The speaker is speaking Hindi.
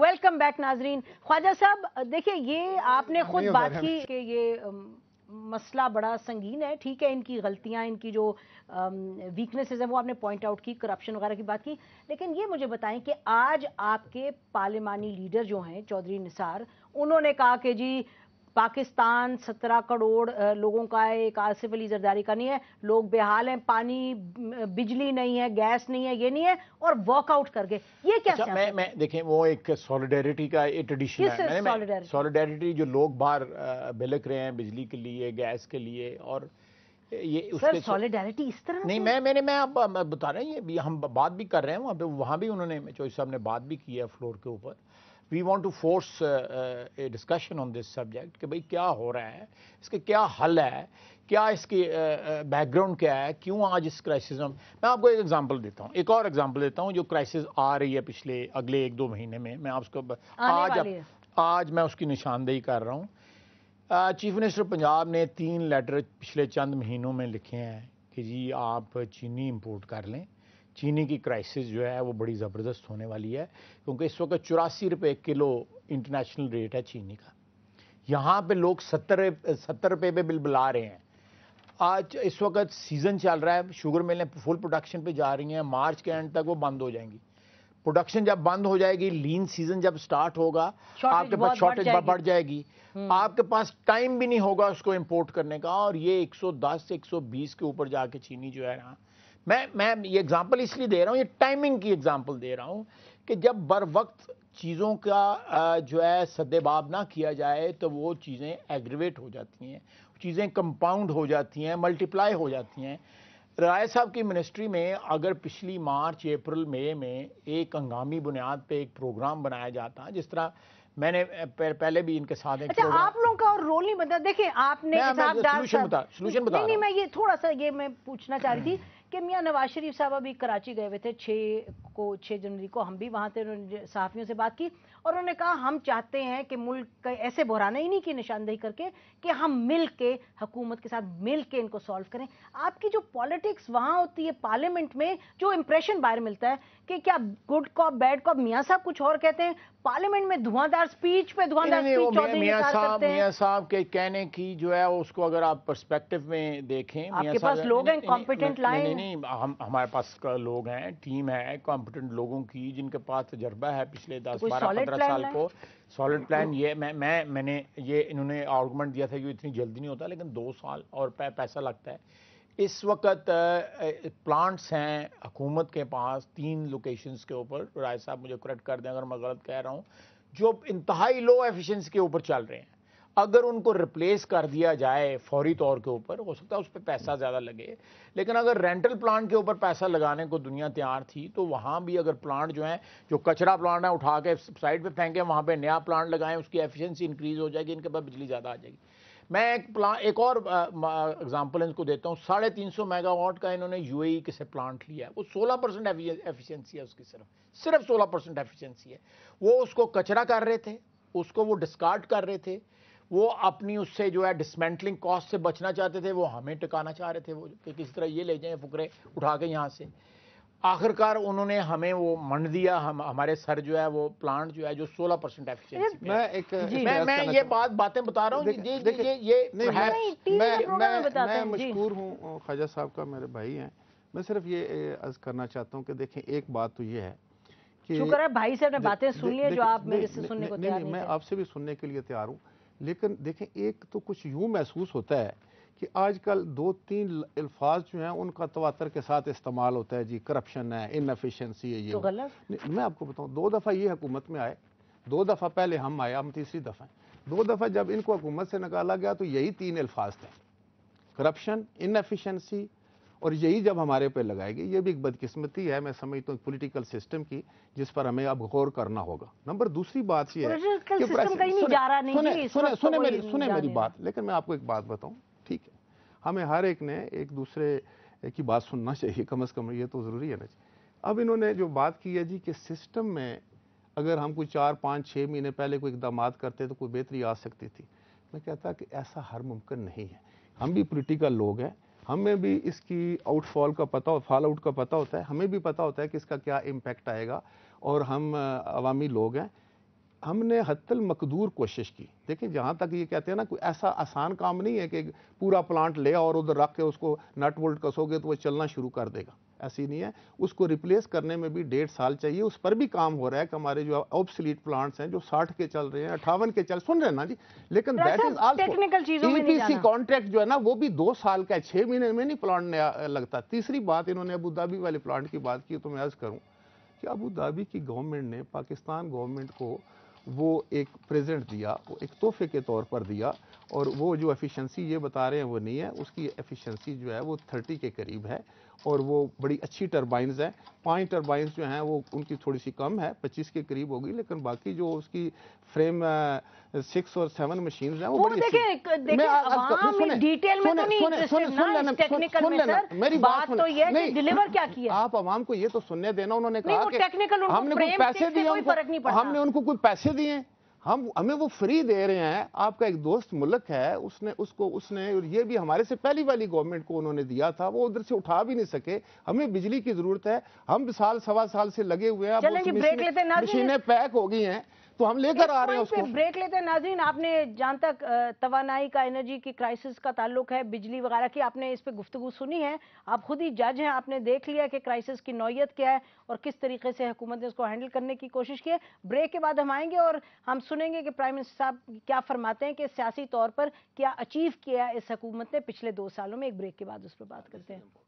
वेलकम बैक नाजरीन ख्वाजा साहब देखिए ये आपने खुद बात की कि ये मसला बड़ा संगीन है ठीक है इनकी गलतियां इनकी जो वीकनेसेस है वो आपने पॉइंट आउट की करप्शन वगैरह की बात की लेकिन ये मुझे बताएं कि आज आपके पार्लिमानी लीडर जो हैं चौधरी निसार उन्होंने कहा कि जी पाकिस्तान सत्रह करोड़ लोगों का है एक आसिफ अली जरदारी का नहीं है लोग बेहाल हैं पानी बिजली नहीं है गैस नहीं है ये नहीं है और वॉकआउट कर गए ये क्या अच्छा, मैं मैं देखें वो एक सॉलिडेरिटी का एक ट्रेडिशन है सॉलिडेरिटी जो लोग बाहर भिलक रहे हैं बिजली के लिए गैस के लिए और ये सॉलिडेरिटी इस तरह नहीं मैं मैंने मैं आप बता रहा हूँ ये हम बात भी कर रहे हैं वहाँ पे वहाँ भी उन्होंने चौधरी साहब ने बात भी की है फ्लोर के ऊपर we want to force a discussion on this subject कि भाई क्या हो रहा है इसके क्या हल है क्या इसकी बैकग्राउंड uh, uh क्या है क्यों आज इस क्राइसिस में मैं आपको एक एग्जांपल देता हूँ एक और एग्जांपल देता हूँ जो क्राइसिस आ रही है पिछले अगले एक दो महीने में मैं आपको आज आप, आज मैं उसकी निशानदेही कर रहा हूँ चीफ मिनिस्टर पंजाब ने तीन लेटर पिछले चंद महीनों में लिखे हैं कि जी आप चीनी इम्पोर्ट कर लें चीनी की क्राइसिस जो है वो बड़ी ज़बरदस्त होने वाली है क्योंकि इस वक्त चौरासी रुपये किलो इंटरनेशनल रेट है चीनी का यहाँ पे लोग सत्तर सत्तर रुपये पे बिल बुला रहे हैं आज इस वक्त सीज़न चल रहा है शुगर मिलें फुल प्रोडक्शन पे जा रही हैं मार्च के एंड तक वो बंद हो जाएंगी प्रोडक्शन जब बंद हो जाएगी लीन सीज़न जब स्टार्ट होगा आपके पास शॉर्टेज बढ़ जाएगी हम्म। आपके पास टाइम भी नहीं होगा उसको इम्पोर्ट करने का और ये 110 120 के ऊपर जाके चीनी जो है ना मैं मैं ये एग्जांपल इसलिए दे रहा हूँ ये टाइमिंग की एग्जांपल दे रहा हूँ कि जब बर वक्त चीज़ों का जो है सदेबाब ना किया जाए तो वो चीज़ें एग्रीवेट हो जाती हैं चीज़ें कंपाउंड हो जाती हैं मल्टीप्लाई हो जाती हैं राय साहब की मिनिस्ट्री में अगर पिछली मार्च अप्रैल मई में एक हंगामी बुनियाद पे एक प्रोग्राम बनाया जाता जिस तरह मैंने पहले भी इनके साथ एक अच्छा, आप लोगों का और रोल नहीं बता देखिए आपने सोल्यूशन बता सोल्यूशन बता नहीं, नहीं मैं ये थोड़ा सा ये मैं पूछना चाह रही थी कि मियाँ नवाज शरीफ साहब अभी कराची गए हुए थे 6 को छः जनवरी को हम भी वहाँ से सहाफ़ियों से बात की और उन्होंने कहा हम चाहते हैं कि मुल्क ऐसे बहराना ही नहीं की निशानदेही करके कि हम मिल के हकूमत के साथ मिल के इनको सॉल्व करें आपकी जो पॉलिटिक्स वहाँ होती है पार्लियामेंट में जो इंप्रेशन बाहर मिलता है कि क्या गुड कॉप बैड कॉप मियाँ साहब कुछ और कहते हैं पार्लियामेंट में धुआंधार स्पीच पे धुआंधार स्पीच मियाँ साहब मियाँ साहब के कहने की जो है उसको अगर आप परस्पेक्टिव में देखें आपके पास लोग हैं कॉम्पिटेंट लाए नहीं हम हमारे पास लोग हैं टीम है कॉम्पिटेंट लोगों की जिनके पास तजर्बा है पिछले तो दस बारह पंद्रह साल को सॉलिड प्लान ये मैं मैं मैंने ये इन्होंने आर्गूमेंट दिया था कि इतनी जल्दी नहीं होता लेकिन दो साल और पैसा लगता है इस वक्त प्लांट्स हैं हुकूमत के पास तीन लोकेशंस के ऊपर राय साहब मुझे करेक्ट कर दें अगर मैं गलत कह रहा हूँ जो इंतहाई लो एफिशिएंसी के ऊपर चल रहे हैं अगर उनको रिप्लेस कर दिया जाए फौरी तौर के ऊपर हो सकता है उस पर पैसा ज़्यादा लगे लेकिन अगर रेंटल प्लांट के ऊपर पैसा लगाने को दुनिया तैयार थी तो वहाँ भी अगर प्लांट जो है जो कचरा प्लांट है उठा के साइड पर फेंकें वहाँ पर नया प्लांट लगाएं उसकी एफिशिएंसी इंक्रीज़ हो जाएगी इनके पास बिजली ज़्यादा आ जाएगी मैं एक प्लांट एक और एग्जाम्पल इनको देता हूँ साढ़े तीन सौ मेगावाट का इन्होंने यू e के से प्लांट लिया है वो सोलह परसेंट एफिशियंसी है उसकी सिर्फ सिर्फ सोलह परसेंट एफिशियंसी है वो उसको कचरा कर रहे थे उसको वो डिस्कार्ड कर रहे थे वो अपनी उससे जो है डिसमेंटलिंग कॉस्ट से बचना चाहते थे वो हमें टिकाना चाह रहे थे वो कि किस तरह ये ले जाएं फुकरे उठा के यहाँ से आखिरकार उन्होंने हमें वो मंड दिया हम हमारे सर जो है वो प्लांट जो है जो 16 परसेंट एफिशिएंसी मैं मैं ये बात बातें बता रहा हूँ देखिए ये ये मैं मशहूर हूँ ख्वाजा साहब का मेरे भाई हैं मैं सिर्फ ये अर्ज करना चाहता हूँ कि देखें एक बात तो ये है कि शुक्र है भाई से बातें सुनिए जो आप मेरे से सुनने को तैयार मैं आपसे भी सुनने के लिए तैयार हूँ लेकिन देखें एक तो कुछ यूँ महसूस होता है कि आजकल दो तीन अल्फाज जो हैं उनका तवातर के साथ इस्तेमाल होता है जी करप्शन है इनफिशेंसी है ये तो गलत मैं आपको बताऊँ दो दफ़ा ये हुकूमत में आए दो दफ़ा पहले हम आए हम तीसरी दफ़ा दो दफ़ा जब इनको हुकूमत से निकाला गया तो यही तीन अल्फाज थे करप्शन इनफिशेंसी और यही जब हमारे पे लगाएगी ये भी एक बदकिस्मती है मैं समझता हूँ पॉलिटिकल सिस्टम की जिस पर हमें अब गौर करना होगा नंबर दूसरी बात ये है कि सुने तो मेरी सुने मेरी बात लेकिन मैं आपको एक बात बताऊँ ठीक है हमें हर एक ने एक दूसरे की बात सुनना चाहिए कम अज़ कम ये तो ज़रूरी है ना जी अब इन्होंने जो बात की है जी कि सिस्टम में अगर हम कोई चार पाँच छः महीने पहले कोई इकदाम करते तो कोई बेहतरी आ सकती थी मैं कहता कि ऐसा हर मुमकिन नहीं है हम भी पोलिटिकल लोग हैं हमें भी इसकी आउटफॉल का पता फॉल आउट का पता होता है हमें भी पता होता है कि इसका क्या इम्पेक्ट आएगा और हम अवामी लोग हैं हमने हतल मकदूर कोशिश की देखिए जहाँ तक ये कहते हैं ना कोई ऐसा आसान काम नहीं है कि पूरा प्लांट ले और उधर रख के उसको नट वोल्ट कसोगे तो वो चलना शुरू कर देगा ऐसी नहीं है उसको रिप्लेस करने में भी डेढ़ साल चाहिए उस पर भी काम हो रहा है कि हमारे जो ऑब्सलीट प्लांट्स हैं जो साठ के चल रहे हैं अठावन के चल सुन रहे हैं ना जी लेकिन दैट इज ऑल्सो कॉन्ट्रैक्ट जो है ना वो भी दो साल का है महीने में नहीं प्लांट नया लगता तीसरी बात इन्होंने अबू धाबी वाले प्लांट की बात की तो मैं आज करूँ कि अबू धाबी की गवर्नमेंट ने पाकिस्तान गवर्नमेंट को वो एक प्रेजेंट दिया वो एक तोहफे के तौर पर दिया और वो जो एफिशिएंसी ये बता रहे हैं वो नहीं है उसकी एफिशिएंसी जो है वो थर्टी के करीब है और वो बड़ी अच्छी टर्बाइंस हैं पांच टर्बाइंस जो हैं वो उनकी थोड़ी सी कम है पच्चीस के करीब होगी लेकिन बाकी जो उसकी फ्रेम सिक्स और सेवन मशीन है वो, बड़ी देखे, देखे, मैं डिटेल हाँ, में तो नहीं सुन लेना मेरी बात तो ये डिलीवर क्या किया आप आवाम को ये तो सुनने देना उन्होंने कहा हमने कुछ पैसे दिए हमने उनको कुछ पैसे दिए हम हमें वो फ्री दे रहे हैं आपका एक दोस्त मुल्क है उसने उसको उसने ये भी हमारे से पहली वाली गवर्नमेंट को उन्होंने दिया था वो उधर से उठा भी नहीं सके हमें बिजली की जरूरत है हम साल सवा साल से लगे हुए हैं मशीनें पैक हो गई हैं तो हम लेकर आ रहे हैं उसको ब्रेक लेते हैं नाजीन आपने जहां तक तवानाई का एनर्जी की क्राइसिस का ताल्लुक है बिजली वगैरह की आपने इस पर गुफ्तु सुनी है आप खुद ही जज हैं आपने देख लिया कि क्राइसिस की नौीयत क्या है और किस तरीके से हुकूमत ने उसको हैंडल करने की कोशिश की है ब्रेक के बाद हम आएंगे और हम सुनेंगे कि प्राइम मिनिस्टर साहब क्या फरमाते हैं कि सियासी तौर पर क्या अचीव किया इस हुकूमत ने पिछले दो सालों में एक ब्रेक के बाद उस पर बात करते हैं